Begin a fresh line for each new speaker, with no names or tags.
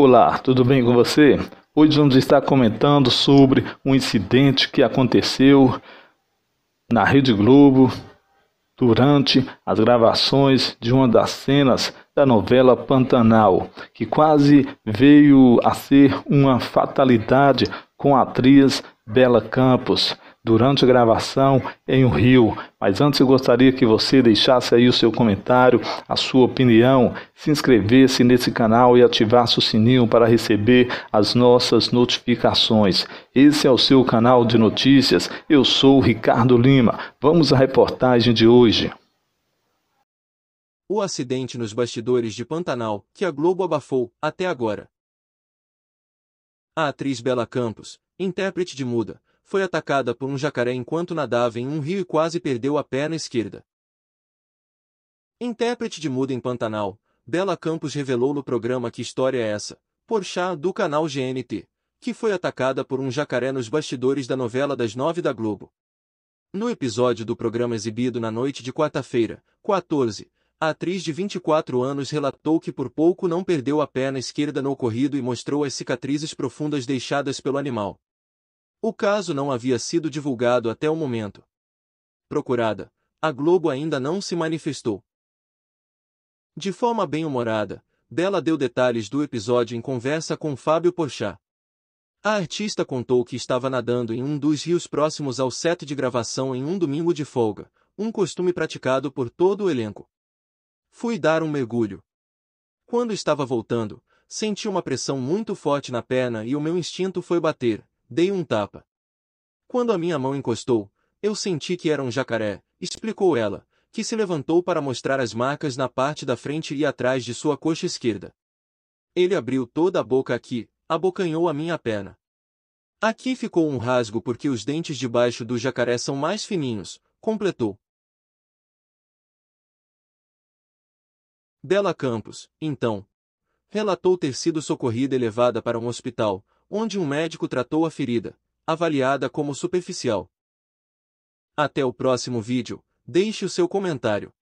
Olá, tudo bem com você? Hoje vamos estar comentando sobre um incidente que aconteceu na Rede Globo durante as gravações de uma das cenas da novela Pantanal, que quase veio a ser uma fatalidade com a atriz Bela Campos durante a gravação em um rio. Mas antes eu gostaria que você deixasse aí o seu comentário, a sua opinião, se inscrevesse nesse canal e ativasse o sininho para receber as nossas notificações. Esse é o seu canal de notícias. Eu sou Ricardo Lima. Vamos à reportagem de hoje.
O acidente nos bastidores de Pantanal, que a Globo abafou, até agora. A atriz Bela Campos, intérprete de Muda, foi atacada por um jacaré enquanto nadava em um rio e quase perdeu a perna esquerda. Intérprete de muda em Pantanal, Bela Campos revelou no programa que história é essa, Porchá do canal GNT, que foi atacada por um jacaré nos bastidores da novela das nove da Globo. No episódio do programa exibido na noite de quarta-feira, 14, a atriz de 24 anos relatou que por pouco não perdeu a perna esquerda no ocorrido e mostrou as cicatrizes profundas deixadas pelo animal. O caso não havia sido divulgado até o momento. Procurada, a Globo ainda não se manifestou. De forma bem-humorada, Bela deu detalhes do episódio em conversa com Fábio Porchat. A artista contou que estava nadando em um dos rios próximos ao set de gravação em um domingo de folga, um costume praticado por todo o elenco. Fui dar um mergulho. Quando estava voltando, senti uma pressão muito forte na perna e o meu instinto foi bater, dei um tapa. Quando a minha mão encostou, eu senti que era um jacaré, explicou ela, que se levantou para mostrar as marcas na parte da frente e atrás de sua coxa esquerda. Ele abriu toda a boca aqui, abocanhou a minha perna. Aqui ficou um rasgo porque os dentes de baixo do jacaré são mais fininhos, completou. Dela Campos, então, relatou ter sido socorrida e levada para um hospital, onde um médico tratou a ferida, avaliada como superficial. Até o próximo vídeo, deixe o seu comentário.